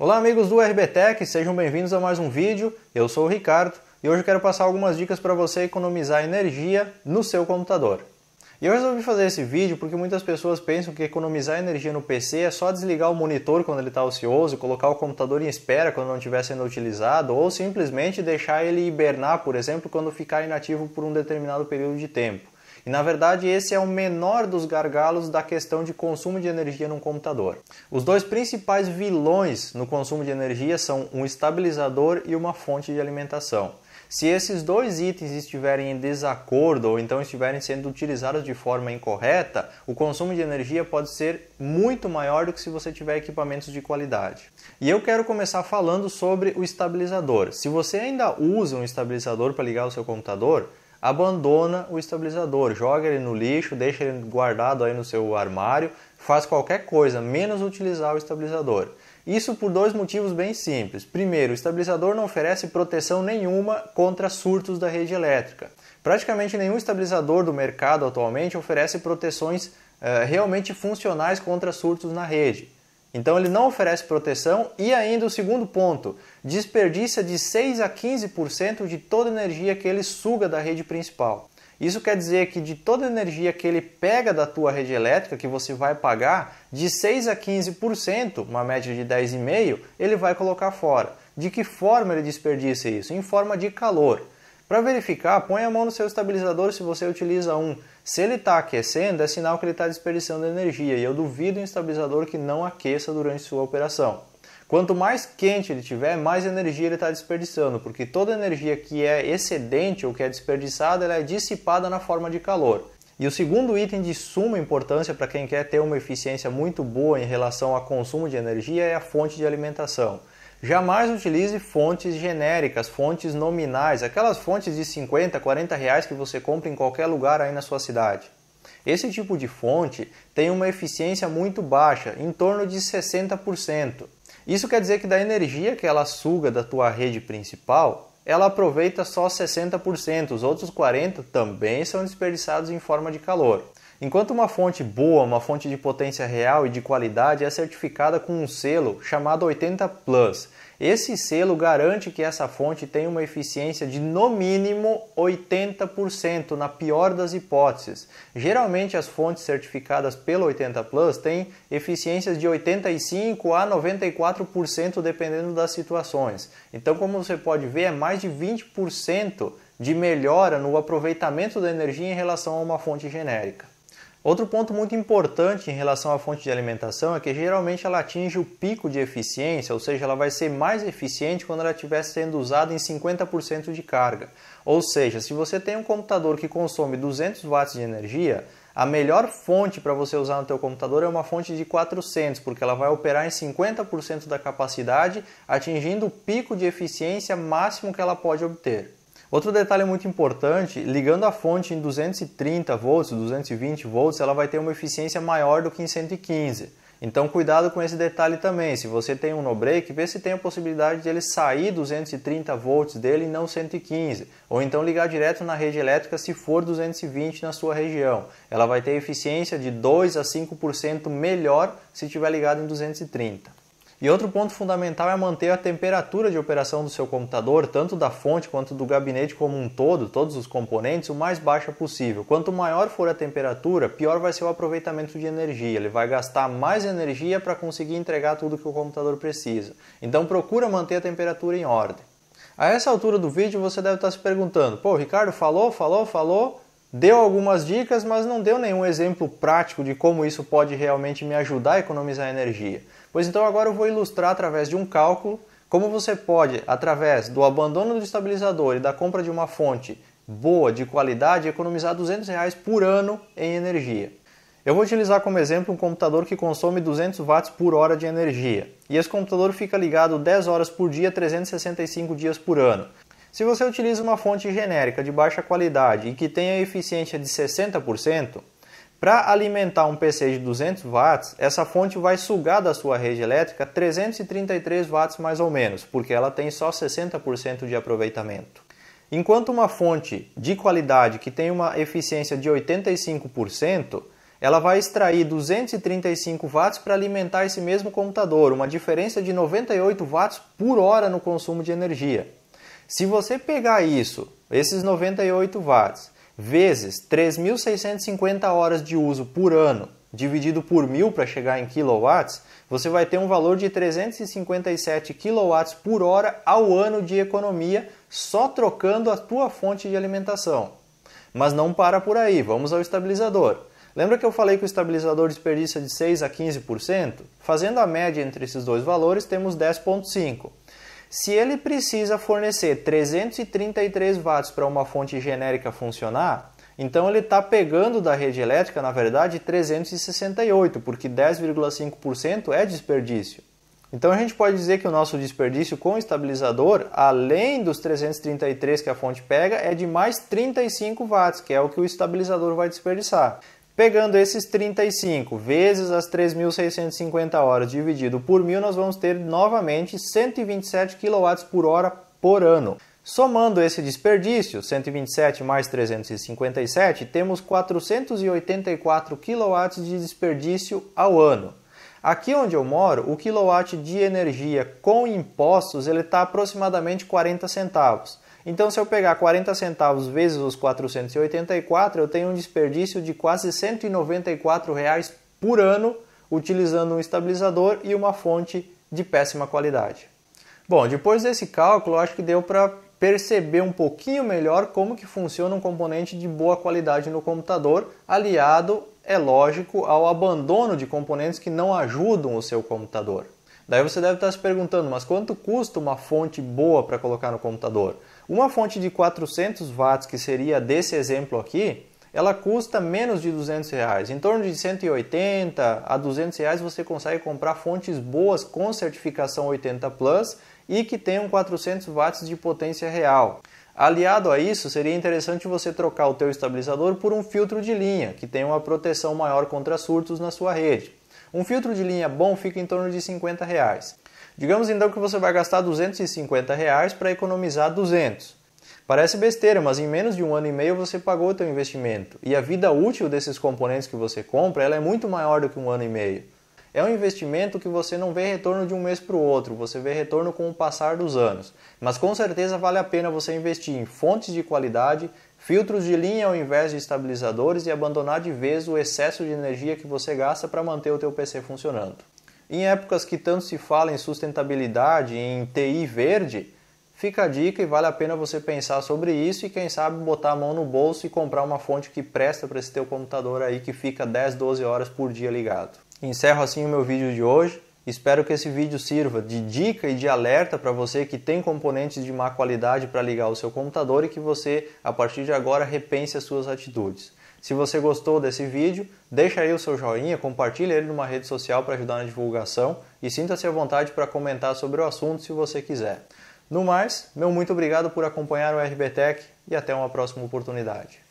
Olá amigos do RBTech, sejam bem-vindos a mais um vídeo. Eu sou o Ricardo e hoje eu quero passar algumas dicas para você economizar energia no seu computador. E eu resolvi fazer esse vídeo porque muitas pessoas pensam que economizar energia no PC é só desligar o monitor quando ele está ocioso, colocar o computador em espera quando não estiver sendo utilizado, ou simplesmente deixar ele hibernar, por exemplo, quando ficar inativo por um determinado período de tempo. E na verdade, esse é o menor dos gargalos da questão de consumo de energia num computador. Os dois principais vilões no consumo de energia são um estabilizador e uma fonte de alimentação. Se esses dois itens estiverem em desacordo ou então estiverem sendo utilizados de forma incorreta, o consumo de energia pode ser muito maior do que se você tiver equipamentos de qualidade. E eu quero começar falando sobre o estabilizador. Se você ainda usa um estabilizador para ligar o seu computador, abandona o estabilizador, joga ele no lixo, deixa ele guardado aí no seu armário, faz qualquer coisa menos utilizar o estabilizador. Isso por dois motivos bem simples. Primeiro, o estabilizador não oferece proteção nenhuma contra surtos da rede elétrica. Praticamente nenhum estabilizador do mercado atualmente oferece proteções uh, realmente funcionais contra surtos na rede. Então ele não oferece proteção e ainda o segundo ponto, desperdiça de 6 a 15% de toda a energia que ele suga da rede principal. Isso quer dizer que de toda a energia que ele pega da tua rede elétrica que você vai pagar, de 6 a 15%, uma média de 10,5, ele vai colocar fora. De que forma ele desperdiça isso? Em forma de calor. Para verificar, põe a mão no seu estabilizador se você utiliza um se ele está aquecendo, é sinal que ele está desperdiçando energia e eu duvido um estabilizador que não aqueça durante sua operação. Quanto mais quente ele tiver, mais energia ele está desperdiçando, porque toda energia que é excedente ou que é desperdiçada, ela é dissipada na forma de calor. E o segundo item de suma importância para quem quer ter uma eficiência muito boa em relação ao consumo de energia é a fonte de alimentação. Jamais utilize fontes genéricas, fontes nominais, aquelas fontes de 50, 40 reais que você compra em qualquer lugar aí na sua cidade. Esse tipo de fonte tem uma eficiência muito baixa, em torno de 60%. Isso quer dizer que da energia que ela suga da tua rede principal, ela aproveita só 60%, os outros 40 também são desperdiçados em forma de calor. Enquanto uma fonte boa, uma fonte de potência real e de qualidade é certificada com um selo chamado 80 Plus. Esse selo garante que essa fonte tem uma eficiência de no mínimo 80% na pior das hipóteses. Geralmente as fontes certificadas pelo 80 Plus têm eficiências de 85 a 94% dependendo das situações. Então, como você pode ver, é mais de 20% de melhora no aproveitamento da energia em relação a uma fonte genérica. Outro ponto muito importante em relação à fonte de alimentação é que geralmente ela atinge o pico de eficiência, ou seja, ela vai ser mais eficiente quando ela estiver sendo usada em 50% de carga. Ou seja, se você tem um computador que consome 200 watts de energia, a melhor fonte para você usar no teu computador é uma fonte de 400, porque ela vai operar em 50% da capacidade, atingindo o pico de eficiência máximo que ela pode obter. Outro detalhe muito importante, ligando a fonte em 230 volts, 220 volts, ela vai ter uma eficiência maior do que em 115. Então cuidado com esse detalhe também. Se você tem um no-break, vê se tem a possibilidade de ele sair 230 volts dele e não 115, ou então ligar direto na rede elétrica se for 220 na sua região. Ela vai ter eficiência de 2 a 5% melhor se tiver ligado em 230. E outro ponto fundamental é manter a temperatura de operação do seu computador, tanto da fonte quanto do gabinete como um todo, todos os componentes, o mais baixa possível. Quanto maior for a temperatura, pior vai ser o aproveitamento de energia. Ele vai gastar mais energia para conseguir entregar tudo que o computador precisa. Então procura manter a temperatura em ordem. A essa altura do vídeo você deve estar se perguntando: pô, o Ricardo falou, falou, falou, deu algumas dicas, mas não deu nenhum exemplo prático de como isso pode realmente me ajudar a economizar energia. Pois então agora eu vou ilustrar através de um cálculo como você pode, através do abandono do estabilizador e da compra de uma fonte boa, de qualidade, economizar 200 reais por ano em energia. Eu vou utilizar como exemplo um computador que consome 200 watts por hora de energia. E esse computador fica ligado 10 horas por dia, 365 dias por ano. Se você utiliza uma fonte genérica de baixa qualidade e que tenha eficiência de 60%, para alimentar um PC de 200 watts, essa fonte vai sugar da sua rede elétrica 333 watts mais ou menos, porque ela tem só 60% de aproveitamento. Enquanto uma fonte de qualidade que tem uma eficiência de 85%, ela vai extrair 235 watts para alimentar esse mesmo computador, uma diferença de 98 watts por hora no consumo de energia. Se você pegar isso, esses 98 watts, vezes 3.650 horas de uso por ano, dividido por mil para chegar em quilowatts, você vai ter um valor de 357 quilowatts por hora ao ano de economia só trocando a tua fonte de alimentação. Mas não para por aí, vamos ao estabilizador. Lembra que eu falei que o estabilizador desperdiça de 6 a 15%? Fazendo a média entre esses dois valores, temos 10.5. Se ele precisa fornecer 333 watts para uma fonte genérica funcionar, então ele está pegando da rede elétrica, na verdade, 368, porque 10,5% é desperdício. Então a gente pode dizer que o nosso desperdício com estabilizador, além dos 333 que a fonte pega, é de mais 35 watts, que é o que o estabilizador vai desperdiçar. Pegando esses 35 vezes as 3.650 horas dividido por mil, nós vamos ter novamente 127 kWh por hora por ano. Somando esse desperdício, 127 mais 357, temos 484 kW de desperdício ao ano. Aqui onde eu moro, o quilowatt de energia com impostos ele está aproximadamente 40 centavos. Então, se eu pegar 40 centavos vezes os 484, eu tenho um desperdício de quase 194 reais por ano utilizando um estabilizador e uma fonte de péssima qualidade. Bom, depois desse cálculo, acho que deu para perceber um pouquinho melhor como que funciona um componente de boa qualidade no computador, aliado, é lógico, ao abandono de componentes que não ajudam o seu computador. Daí você deve estar se perguntando, mas quanto custa uma fonte boa para colocar no computador? Uma fonte de 400 watts, que seria desse exemplo aqui, ela custa menos de 200 reais. Em torno de 180 a 200 reais você consegue comprar fontes boas com certificação 80 Plus e que tenham 400 watts de potência real. Aliado a isso, seria interessante você trocar o teu estabilizador por um filtro de linha, que tenha uma proteção maior contra surtos na sua rede. Um filtro de linha bom fica em torno de 50 reais. Digamos então que você vai gastar 250 reais para economizar 200. Parece besteira, mas em menos de um ano e meio você pagou o seu investimento. E a vida útil desses componentes que você compra ela é muito maior do que um ano e meio. É um investimento que você não vê retorno de um mês para o outro, você vê retorno com o passar dos anos. Mas com certeza vale a pena você investir em fontes de qualidade filtros de linha ao invés de estabilizadores e abandonar de vez o excesso de energia que você gasta para manter o teu PC funcionando. Em épocas que tanto se fala em sustentabilidade, em TI verde, fica a dica e vale a pena você pensar sobre isso e quem sabe botar a mão no bolso e comprar uma fonte que presta para esse teu computador aí que fica 10, 12 horas por dia ligado. Encerro assim o meu vídeo de hoje. Espero que esse vídeo sirva de dica e de alerta para você que tem componentes de má qualidade para ligar o seu computador e que você, a partir de agora, repense as suas atitudes. Se você gostou desse vídeo, deixa aí o seu joinha, compartilha ele numa rede social para ajudar na divulgação e sinta-se à vontade para comentar sobre o assunto se você quiser. No mais, meu muito obrigado por acompanhar o RBTech e até uma próxima oportunidade.